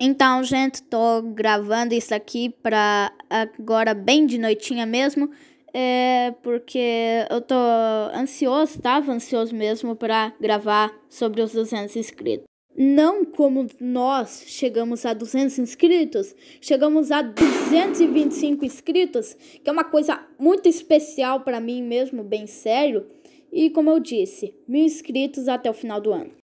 Então, gente, tô gravando isso aqui pra agora bem de noitinha mesmo, é porque eu tô ansioso, tava ansioso mesmo para gravar sobre os 200 inscritos. Não como nós chegamos a 200 inscritos, chegamos a 225 inscritos, que é uma coisa muito especial para mim mesmo, bem sério. E como eu disse, mil inscritos até o final do ano.